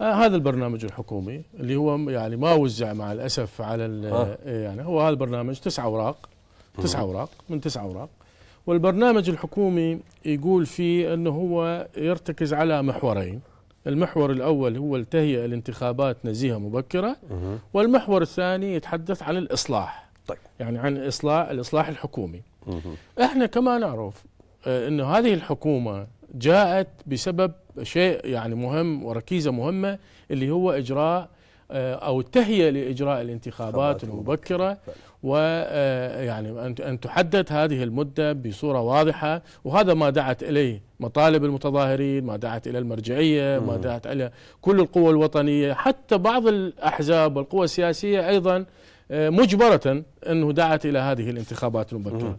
آه، هذا البرنامج الحكومي اللي هو يعني ما وزع مع الاسف على آه. آه. يعني هو هذا البرنامج تسع اوراق تسع اوراق من تسع اوراق والبرنامج الحكومي يقول فيه انه هو يرتكز على محورين المحور الاول هو التهيئه لانتخابات نزيهه مبكره والمحور الثاني يتحدث عن الاصلاح طيب يعني عن الاصلاح الاصلاح الحكومي احنا كما نعرف آه، انه هذه الحكومه جاءت بسبب شيء يعني مهم وركيزة مهمة اللي هو إجراء آه، أو التهيئة لإجراء الانتخابات المبكرة ويعني آه، أن تحدد هذه المدة بصورة واضحة وهذا ما دعت إليه مطالب المتظاهرين ما دعت إلى المرجعية ما دعت إلى كل القوى الوطنية حتى بعض الأحزاب والقوى السياسية أيضا آه، مجبرة أنه دعت إلى هذه الانتخابات المبكرة